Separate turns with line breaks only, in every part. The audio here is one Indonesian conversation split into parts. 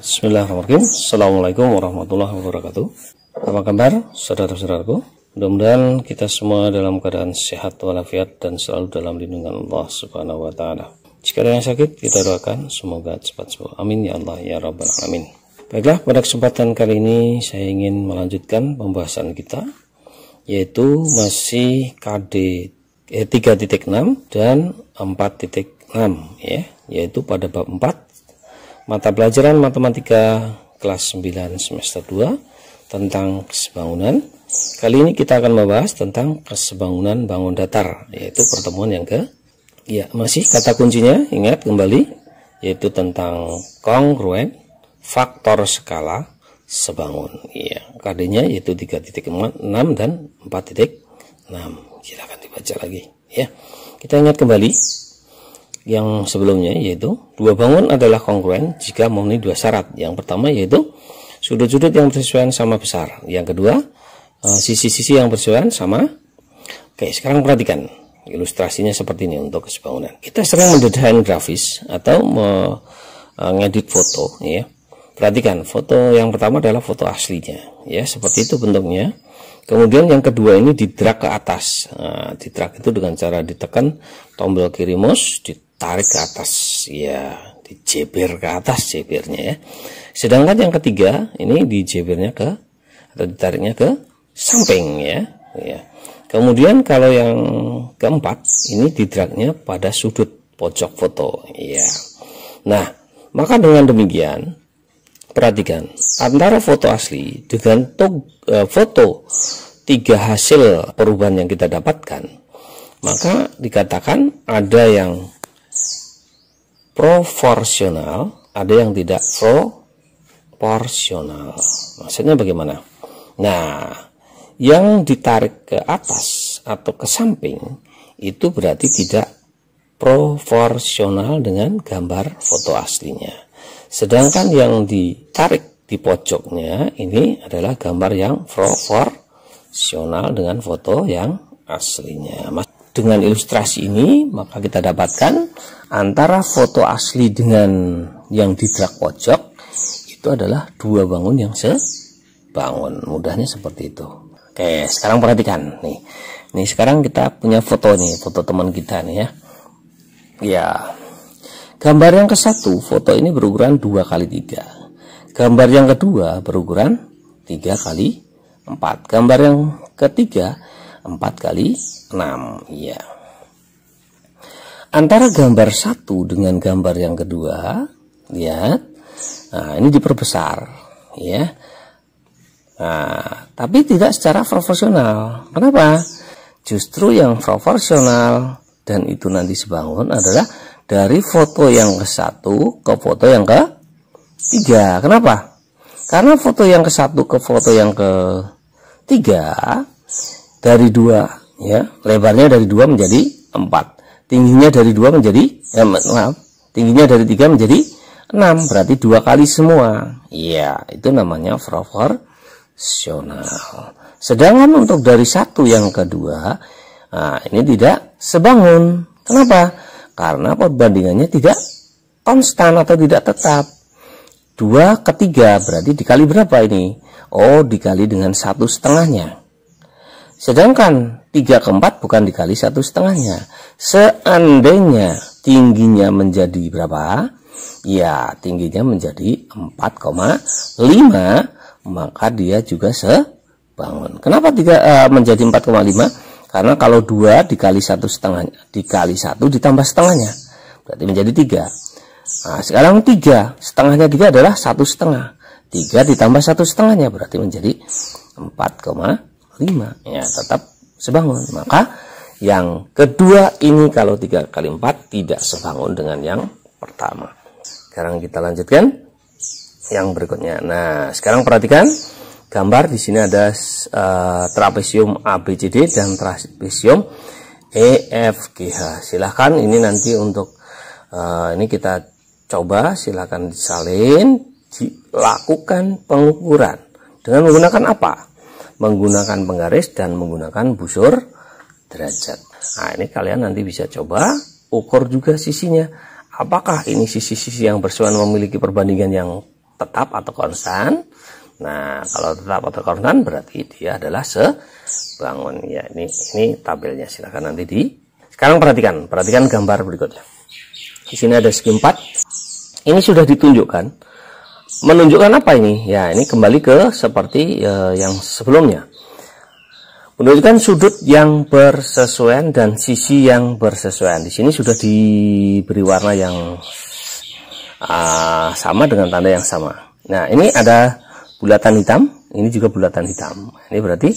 Bismillahirrahmanirrahim. Assalamualaikum warahmatullahi wabarakatuh. Apa kabar saudara-saudaraku? Mudah-mudahan kita semua dalam keadaan sehat walafiat dan selalu dalam lindungan Allah Subhanahu wa taala. Jika ada yang sakit, kita doakan semoga cepat sembuh. Amin ya Allah ya rabbal alamin. Baiklah, pada kesempatan kali ini saya ingin melanjutkan pembahasan kita yaitu masih KD eh, 3.6 dan 4.6 ya, yaitu pada bab 4 mata pelajaran matematika kelas 9 semester 2 tentang kesebangunan. Kali ini kita akan membahas tentang kesebangunan bangun datar, yaitu pertemuan yang ke ya masih kata kuncinya ingat kembali yaitu tentang kongruen faktor skala sebangun. Iya, kd yaitu 3.6 dan 4.6. Silakan dibaca lagi ya. Kita ingat kembali yang sebelumnya yaitu dua bangun adalah kongruen jika memenuhi dua syarat. Yang pertama yaitu sudut-sudut yang bersesuaian sama besar. Yang kedua eh, sisi-sisi yang bersesuaian sama. Oke, sekarang perhatikan ilustrasinya seperti ini untuk bangunan. Kita sering mendesain grafis atau mengedit eh, foto, ya. Perhatikan foto yang pertama adalah foto aslinya, ya seperti itu bentuknya. Kemudian yang kedua ini di drag ke atas. Nah, drag itu dengan cara ditekan tombol kiri mouse, tarik ke atas ya dijeber ke atas jebernya ya sedangkan yang ketiga ini dijebernya ke atau ditariknya ke samping ya ya kemudian kalau yang keempat ini didragnya pada sudut pojok foto ya nah maka dengan demikian perhatikan antara foto asli dengan tuk, e, foto tiga hasil perubahan yang kita dapatkan maka dikatakan ada yang proporsional, ada yang tidak proporsional. Maksudnya bagaimana? Nah, yang ditarik ke atas atau ke samping itu berarti tidak proporsional dengan gambar foto aslinya. Sedangkan yang ditarik di pojoknya ini adalah gambar yang proporsional dengan foto yang aslinya. Dengan ilustrasi ini, maka kita dapatkan antara foto asli dengan yang di drag pojok itu adalah dua bangun yang sebangun. Mudahnya seperti itu. Oke, sekarang perhatikan nih. Nih sekarang kita punya foto nih, foto teman kita nih ya. Ya. Gambar yang ke satu, foto ini berukuran dua kali tiga Gambar yang kedua berukuran tiga kali empat Gambar yang ketiga 4 kali 6 ya. Antara gambar satu dengan gambar yang kedua, lihat. Nah, ini diperbesar, ya. Nah, tapi tidak secara proporsional. Kenapa? Justru yang proporsional dan itu nanti sebangun adalah dari foto yang ke satu ke foto yang ke tiga. Kenapa? Karena foto yang ke satu ke foto yang ke tiga dari dua ya lebarnya dari dua menjadi empat tingginya dari dua menjadi ya, maaf tingginya dari tiga menjadi enam berarti dua kali semua iya itu namanya proporsional sedangkan untuk dari satu yang kedua nah, ini tidak sebangun kenapa karena perbandingannya tidak konstan atau tidak tetap dua ketiga berarti dikali berapa ini? Oh dikali dengan satu setengahnya Sedangkan 3 keempat bukan dikali satu setengahnya. Seandainya tingginya menjadi berapa? Ya, tingginya menjadi 4,5, maka dia juga sebangun. Kenapa 3 uh, e, menjadi 4,5? Karena kalau 2 dikali satu setengah dikali satu ditambah setengahnya, berarti menjadi 3. Nah, sekarang 3, setengahnya 3 adalah satu setengah. 3 ditambah satu setengahnya berarti menjadi koma lima ya tetap sebangun maka yang kedua ini kalau tiga kali empat tidak sebangun dengan yang pertama sekarang kita lanjutkan yang berikutnya nah sekarang perhatikan gambar di sini ada uh, eh, trapesium ABCD dan trapesium EFGH silahkan ini nanti untuk uh, ini kita coba silahkan disalin dilakukan pengukuran dengan menggunakan apa menggunakan penggaris dan menggunakan busur derajat. Nah, ini kalian nanti bisa coba ukur juga sisinya. Apakah ini sisi-sisi yang bersuan memiliki perbandingan yang tetap atau konstan? Nah, kalau tetap atau konstan berarti dia adalah sebangun. Ya, ini ini tabelnya silahkan nanti di. Sekarang perhatikan, perhatikan gambar berikutnya. Di sini ada segi 4. Ini sudah ditunjukkan menunjukkan apa ini? Ya, ini kembali ke seperti uh, yang sebelumnya. Menunjukkan sudut yang bersesuaian dan sisi yang bersesuaian. Di sini sudah diberi warna yang uh, sama dengan tanda yang sama. Nah, ini ada bulatan hitam, ini juga bulatan hitam. Ini berarti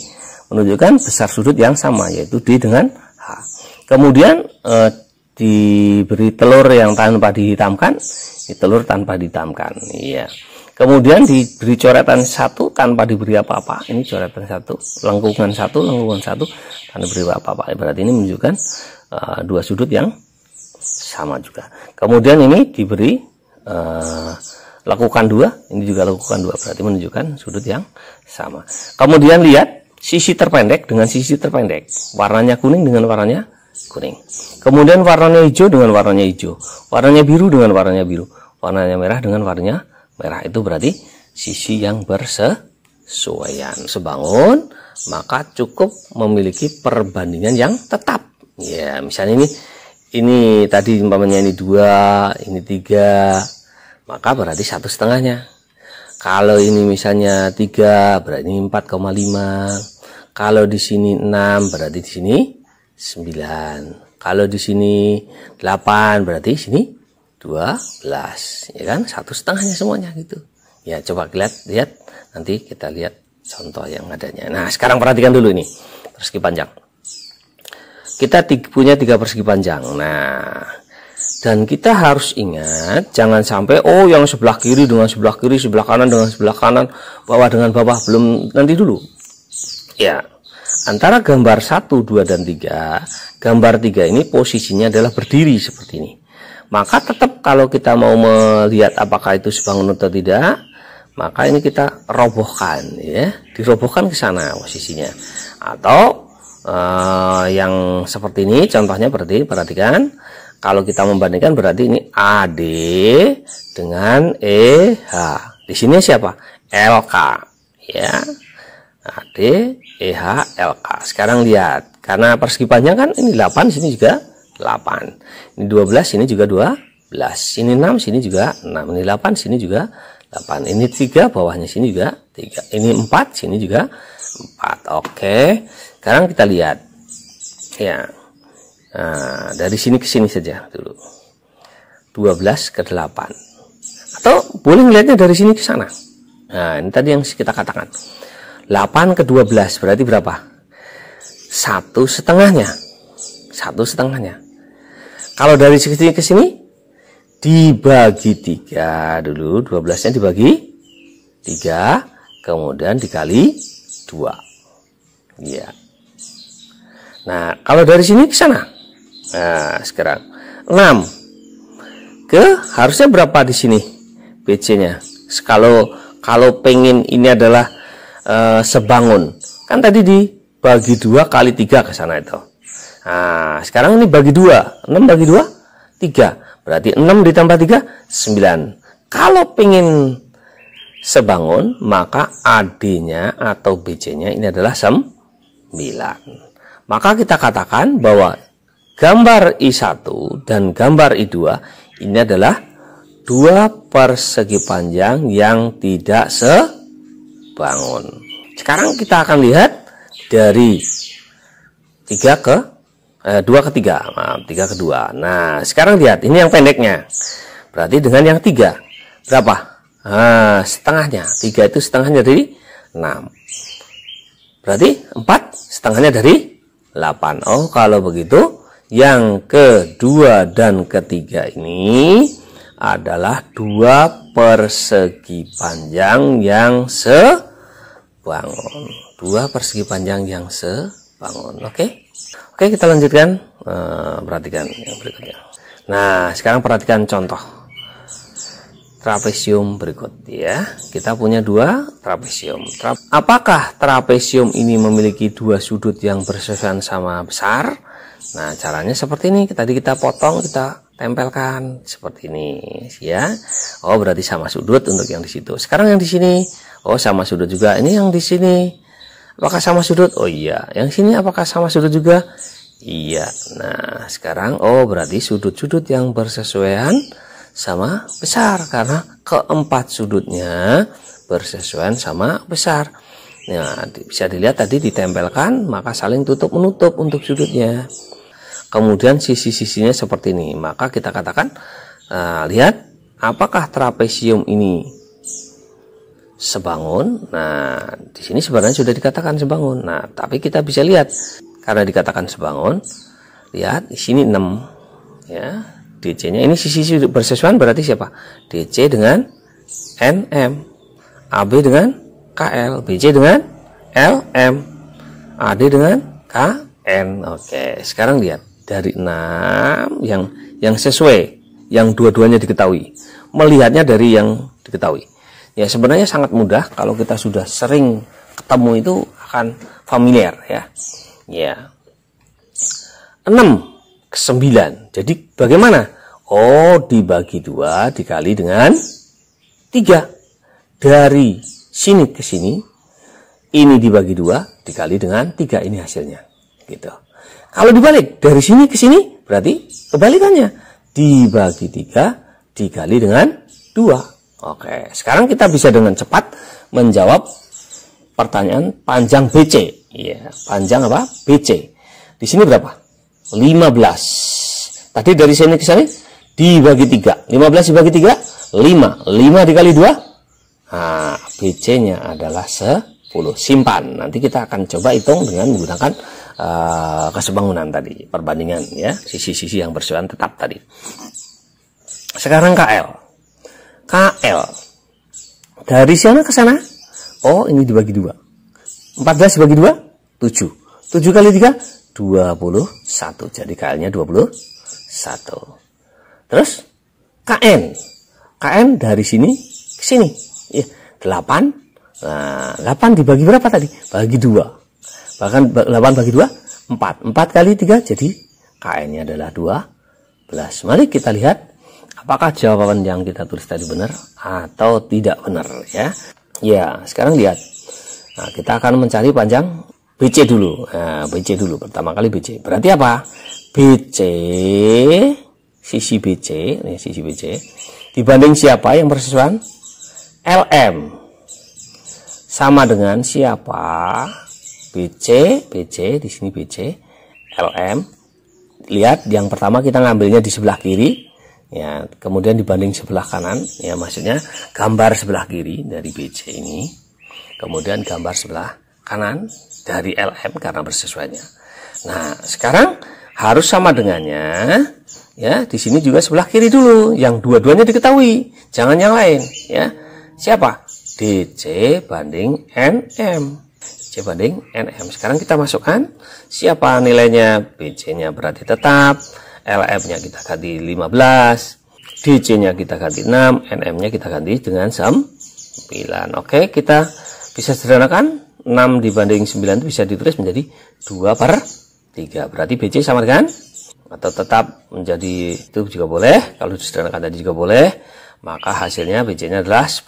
menunjukkan besar sudut yang sama, yaitu D dengan H. Kemudian uh, diberi telur yang tanpa dihitamkan, ini telur tanpa dihitamkan. Iya kemudian diberi coretan satu tanpa diberi apa-apa ini coretan satu lengkungan satu lengkungan satu tanpa diberi apa-apa berarti ini menunjukkan uh, dua sudut yang sama juga kemudian ini diberi uh, lakukan dua ini juga lakukan dua berarti menunjukkan sudut yang sama kemudian lihat sisi terpendek dengan sisi terpendek warnanya kuning dengan warnanya kuning kemudian warnanya hijau dengan warnanya hijau warnanya biru dengan warnanya biru warnanya merah dengan warnanya Merah itu berarti sisi yang bersesuaian. Sebangun, maka cukup memiliki perbandingan yang tetap. Ya, misalnya ini ini tadi umpamanya ini dua, ini tiga, maka berarti satu setengahnya. Kalau ini misalnya tiga, berarti empat koma lima. Kalau di sini enam berarti di sini sembilan. Kalau di sini delapan berarti di sini 12 ya kan satu setengahnya semuanya gitu ya coba lihat lihat nanti kita lihat contoh yang adanya nah sekarang perhatikan dulu ini persegi panjang kita punya tiga persegi panjang nah dan kita harus ingat jangan sampai oh yang sebelah kiri dengan sebelah kiri sebelah kanan dengan sebelah kanan bawah dengan bawah belum nanti dulu ya antara gambar 1, 2, dan 3 gambar 3 ini posisinya adalah berdiri seperti ini maka tetap kalau kita mau melihat apakah itu sebangun atau tidak maka ini kita robohkan ya dirobohkan ke sana posisinya atau eh, yang seperti ini contohnya berarti perhatikan kalau kita membandingkan berarti ini AD dengan EH di sini siapa LK ya AD EH LK sekarang lihat karena persegi panjang kan ini 8 sini juga 8. Ini 12, ini juga 12. Ini 6, sini juga 6. Ini 8, sini juga 8. Ini 3, bawahnya sini juga 3. Ini 4, sini juga 4. Oke. Sekarang kita lihat. Ya. Nah, dari sini ke sini saja dulu. 12 ke 8. Atau boleh melihatnya dari sini ke sana. Nah, ini tadi yang kita katakan. 8 ke 12 berarti berapa? Satu setengahnya. Satu setengahnya. Kalau dari sini ke sini dibagi tiga dulu, 12 nya dibagi tiga, kemudian dikali dua. Ya. Nah, kalau dari sini ke sana. Nah, sekarang 6 ke harusnya berapa di sini BC-nya? Kalau kalau pengen ini adalah uh, sebangun. Kan tadi dibagi dua kali tiga ke sana itu. Nah, sekarang ini bagi dua. 6 bagi 2, 3. Berarti 6 ditambah 3, 9. Kalau pengen sebangun, maka AD-nya atau BC-nya ini adalah 9. Maka kita katakan bahwa gambar I1 dan gambar I2 ini adalah dua persegi panjang yang tidak sebangun. Sekarang kita akan lihat dari 3 ke Eh, dua ketiga maaf tiga kedua nah sekarang lihat ini yang pendeknya berarti dengan yang tiga berapa nah, setengahnya tiga itu setengahnya dari enam berarti empat setengahnya dari delapan oh kalau begitu yang kedua dan ketiga ini adalah dua persegi panjang yang sebangun dua persegi panjang yang sebangun oke okay? Oke, kita lanjutkan. Eh, perhatikan yang berikutnya. Nah, sekarang perhatikan contoh trapesium berikut ya. Kita punya dua trapesium. Apakah trapesium ini memiliki dua sudut yang bersesuaian sama besar? Nah, caranya seperti ini. Tadi kita potong, kita tempelkan seperti ini ya. Oh, berarti sama sudut untuk yang di situ. Sekarang yang di sini, oh sama sudut juga. Ini yang di sini apakah sama sudut oh iya yang sini apakah sama sudut juga iya nah sekarang oh berarti sudut-sudut yang bersesuaian sama besar karena keempat sudutnya bersesuaian sama besar nah bisa dilihat tadi ditempelkan maka saling tutup menutup untuk sudutnya kemudian sisi-sisinya seperti ini maka kita katakan uh, lihat apakah trapesium ini sebangun. Nah, di sini sebenarnya sudah dikatakan sebangun. Nah, tapi kita bisa lihat karena dikatakan sebangun. Lihat di sini 6 ya. DC-nya ini sisi sisi bersesuaian berarti siapa? DC dengan NM, AB dengan KL, BC dengan LM, AD dengan KN. Oke, sekarang lihat dari 6 yang yang sesuai, yang dua-duanya diketahui. Melihatnya dari yang diketahui. Ya sebenarnya sangat mudah kalau kita sudah sering ketemu itu akan familiar ya. Ya. 6 ke 9. Jadi bagaimana? Oh, dibagi dua dikali dengan tiga Dari sini ke sini ini dibagi dua dikali dengan tiga ini hasilnya. Gitu. Kalau dibalik dari sini ke sini berarti kebalikannya dibagi tiga dikali dengan dua. Oke, sekarang kita bisa dengan cepat menjawab pertanyaan panjang BC. Iya, panjang apa? BC. Di sini berapa? 15. Tadi dari sini ke sini dibagi 3. 15 dibagi 3? 5. 5 dikali 2? Nah, BC-nya adalah 10. Simpan. Nanti kita akan coba hitung dengan menggunakan uh, kesebangunan tadi, perbandingan ya, sisi-sisi yang bersesuaian tetap tadi. Sekarang KL. KL. Dari sana ke sana, oh ini dibagi dua. 14 dibagi dua, 7. 7 kali 3, 21. Jadi KL-nya 21. Terus, KN. KN dari sini ke sini. Ya, 8. Nah, 8 dibagi berapa tadi? Bagi 2. Bahkan 8 bagi 2, 4. 4 kali 3, jadi KN-nya adalah 12. Mari kita lihat Apakah jawaban yang kita tulis tadi benar atau tidak benar ya? Ya, sekarang lihat. Nah, kita akan mencari panjang BC dulu. Nah, BC dulu pertama kali BC. Berarti apa? BC sisi BC, ini sisi BC dibanding siapa yang persesuaian LM sama dengan siapa? BC, BC di sini BC, LM. Lihat yang pertama kita ngambilnya di sebelah kiri, ya kemudian dibanding sebelah kanan ya maksudnya gambar sebelah kiri dari BC ini kemudian gambar sebelah kanan dari LM karena bersesuaiannya nah sekarang harus sama dengannya ya di sini juga sebelah kiri dulu yang dua-duanya diketahui jangan yang lain ya siapa DC banding NM C banding NM sekarang kita masukkan siapa nilainya BC nya berarti tetap LF-nya kita ganti 15, DC-nya kita ganti 6, NM-nya kita ganti dengan 9. Oke, kita bisa sederhanakan 6 dibanding 9 itu bisa ditulis menjadi 2 per 3. Berarti BC sama dengan atau tetap menjadi itu juga boleh. Kalau disederhanakan tadi juga boleh. Maka hasilnya BC-nya adalah 10.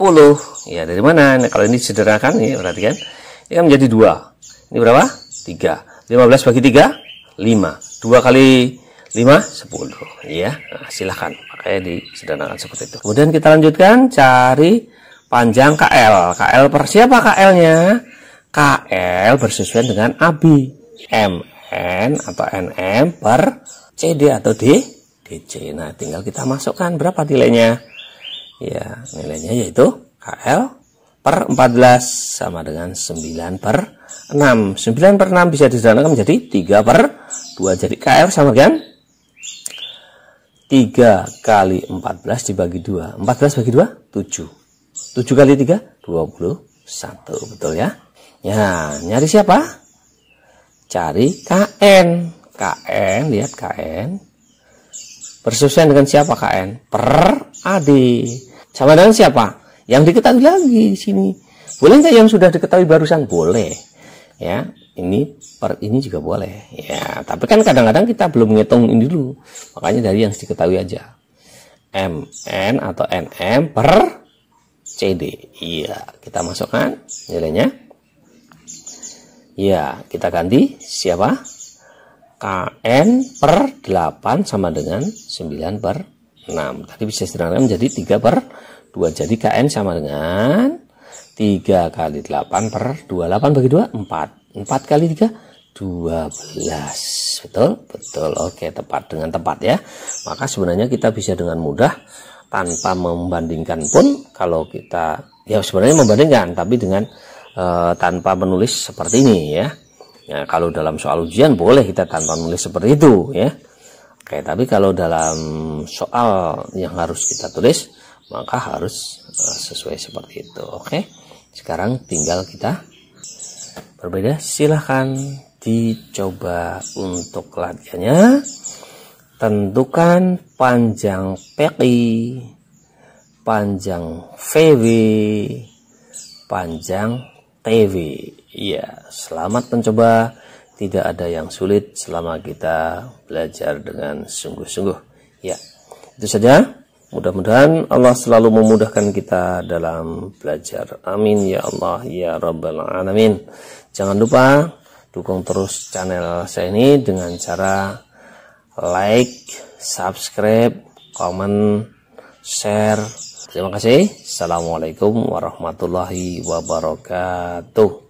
Ya, dari mana? Nah, kalau ini disederhanakan, ini ya, berarti kan ini kan menjadi 2. Ini berapa? 3. 15 bagi 3, 5. 2 kali 5, 10 ya. Nah, silahkan di disederhanakan seperti itu. Kemudian kita lanjutkan cari panjang KL. KL per siapa KL-nya? KL bersesuaian dengan AB. MN atau NM per CD atau D DC. Nah, tinggal kita masukkan berapa nilainya. Ya, nilainya yaitu KL per 14 sama dengan 9 per 6. 9 per 6 bisa disederhanakan menjadi 3 per 2. Jadi KL sama dengan 3 kali 14 dibagi 2. 14 bagi 2, 7. 7 kali 3, 21. Betul ya? Ya, nyari siapa? Cari KN. KN, lihat KN. bersusun dengan siapa KN? Per AD. Sama dengan siapa? Yang diketahui lagi sini. Boleh nggak yang sudah diketahui barusan? Boleh. Ya, ini per ini juga boleh ya tapi kan kadang-kadang kita belum ngitung ini dulu makanya dari yang diketahui aja mn atau nm per cd iya kita masukkan nilainya ya kita ganti siapa kn per 8 sama dengan 9 per 6 tadi bisa sederhana menjadi 3 per 2 jadi kn sama dengan 3 kali 8 per 28 bagi 2 4 4 kali 3 12 betul betul oke tepat dengan tepat ya maka sebenarnya kita bisa dengan mudah tanpa membandingkan pun kalau kita ya sebenarnya membandingkan tapi dengan e, tanpa menulis seperti ini ya nah, kalau dalam soal ujian boleh kita tanpa menulis seperti itu ya oke tapi kalau dalam soal yang harus kita tulis maka harus eh, sesuai seperti itu oke sekarang tinggal kita berbeda silahkan dicoba untuk latihannya tentukan panjang PI panjang VW panjang TV Ya, selamat mencoba tidak ada yang sulit selama kita belajar dengan sungguh-sungguh ya itu saja Mudah-mudahan Allah selalu memudahkan kita dalam belajar. Amin ya Allah ya Rabbal Alamin. Jangan lupa dukung terus channel saya ini dengan cara like, subscribe, comment, share. Terima kasih. Assalamualaikum warahmatullahi wabarakatuh.